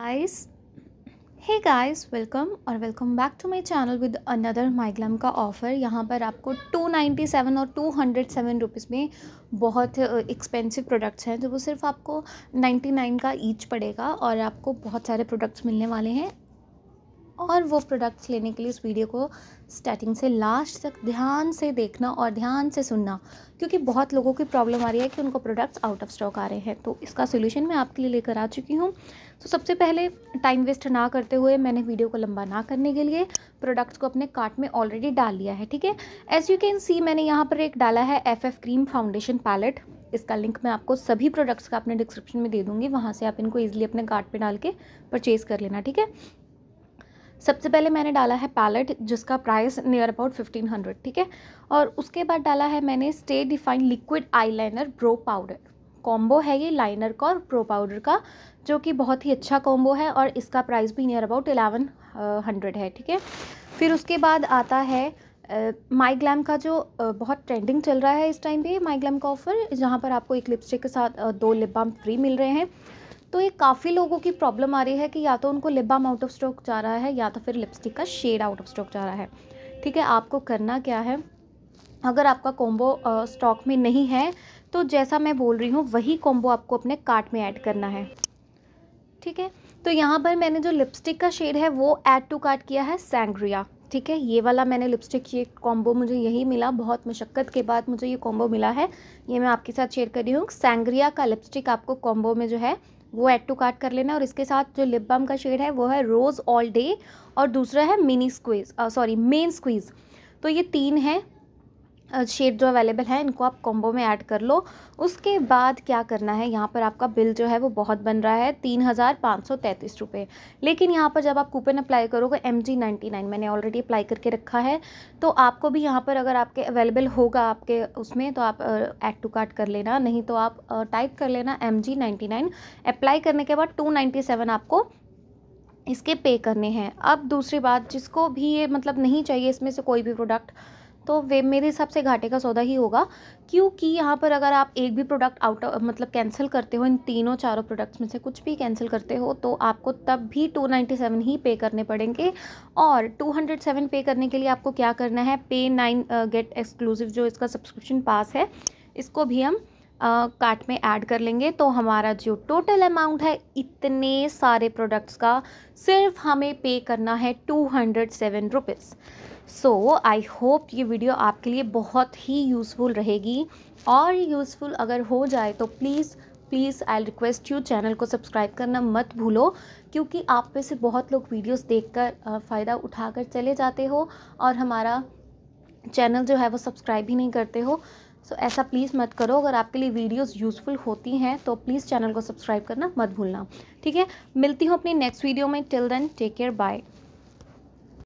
guys hey guys welcome और welcome back to my channel with another MyGlamm का offer यहाँ पर आपको 297 और 207 रुपीस में बहुत एक्सपेंसिव प्रोडक्ट्स हैं जो तो वो सिर्फ आपको 99 का ईच पड़ेगा और आपको बहुत सारे प्रोडक्ट्स मिलने वाले हैं और वो प्रोडक्ट्स लेने के लिए इस वीडियो को स्टार्टिंग से लास्ट तक ध्यान से देखना और ध्यान से सुनना क्योंकि बहुत लोगों की प्रॉब्लम आ रही है कि उनको प्रोडक्ट्स आउट ऑफ स्टॉक आ रहे हैं तो इसका सोल्यूशन मैं आपके लिए लेकर आ चुकी हूँ तो सबसे पहले टाइम वेस्ट ना करते हुए मैंने वीडियो को लंबा ना करने के लिए प्रोडक्ट्स को अपने कार्ट में ऑलरेडी डाल लिया है ठीक है एज यू कैन सी मैंने यहाँ पर एक डाला है F F cream foundation palette इसका लिंक मैं आपको सभी प्रोडक्ट्स का अपने डिस्क्रिप्शन में दे दूँगी वहाँ से आप इनको ईजिली अपने कार्ट पर डाल के परचेज़ कर लेना ठीक है सबसे पहले मैंने डाला है पैलेट जिसका price near about fifteen hundred ठीक है और उसके बाद डाला है मैंने stay define liquid eyeliner brow powder combo है ये लाइनर का और प्रो पाउडर का जो कि बहुत ही अच्छा कॉम्बो है और इसका प्राइस भी नियर अबाउट एलेवन हंड्रेड है ठीक है फिर उसके बाद आता है माई uh, ग्लैम का जो uh, बहुत ट्रेंडिंग चल रहा है इस टाइम पे माई ग्लैम का ऑफ़र जहाँ पर आपको एक लिपस्टिक के साथ uh, दो लिप बाम फ्री मिल रहे हैं तो ये काफ़ी लोगों की प्रॉब्लम आ रही है कि या तो उनको lip balm out of stock जा रहा है या तो फिर लिपस्टिक का शेड आउट ऑफ स्टॉक जा रहा है ठीक है आपको करना क्या है अगर आपका कॉम्बो स्टॉक में नहीं है तो जैसा मैं बोल रही हूँ वही कॉम्बो आपको अपने कार्ट में ऐड करना है ठीक है तो यहाँ पर मैंने जो लिपस्टिक का शेड है वो ऐड टू कार्ट किया है सेंग्रिया ठीक है ये वाला मैंने लिपस्टिक ये कॉम्बो मुझे यही मिला बहुत मशक्क़त के बाद मुझे ये कॉम्बो मिला है ये मैं आपके साथ शेयर कर रही हूँ सेंग्रिया का लिपस्टिक आपको कॉम्बो में जो है वो एड टू कार्ट कर लेना और इसके साथ जो लिप बम का शेड है वो है रोज़ ऑल डे और दूसरा है mini squeeze sorry main squeeze तो ये तीन है शेड जो अवेलेबल है इनको आप कॉम्बो में ऐड कर लो उसके बाद क्या करना है यहाँ पर आपका बिल जो है वो बहुत बन रहा है तीन हज़ार पाँच सौ तैंतीस रुपये लेकिन यहाँ पर जब आप कूपन अप्लाई करोगे एम जी नाइन्टी नाइन मैंने ऑलरेडी अप्लाई करके रखा है तो आपको भी यहाँ पर अगर आपके अवेलेबल होगा आपके उसमें तो आप ऐड टू कार्ट कर लेना नहीं तो आप टाइप कर लेना M G ninety nine apply करने के बाद टू नाइन्टी सेवन आपको इसके पे करने हैं अब दूसरी बात जिसको भी ये मतलब नहीं चाहिए इसमें से कोई भी प्रोडक्ट तो वे मेरे हिसाब से घाटे का सौदा ही होगा क्योंकि यहाँ पर अगर आप एक भी प्रोडक्ट आउट मतलब कैंसिल करते हो इन तीनों चारों प्रोडक्ट्स में से कुछ भी कैंसिल करते हो तो आपको तब भी 297 ही पे करने पड़ेंगे और 207 पे करने के लिए आपको क्या करना है पे नाइन गेट एक्सक्लूसिव जो इसका सब्सक्रिप्शन पास है इसको भी हम कार्ट uh, में ऐड कर लेंगे तो हमारा जो टोटल अमाउंट है इतने सारे प्रोडक्ट्स का सिर्फ हमें पे करना है two hundred seven rupees so I hope ये वीडियो आपके लिए बहुत ही यूज़फुल रहेगी और यूज़फुल अगर हो जाए तो please please I request you channel को सब्सक्राइब करना मत भूलो क्योंकि आप में से बहुत लोग वीडियोस देखकर फ़ायदा उठाकर चले जाते हो और हमारा चैनल जो है वो सब्सक्राइब ही नहीं करते हो सो so, ऐसा प्लीज़ मत करो अगर आपके लिए वीडियोस यूज़फुल होती हैं तो प्लीज़ चैनल को सब्सक्राइब करना मत भूलना ठीक है मिलती हूँ अपनी नेक्स्ट वीडियो में till then take care bye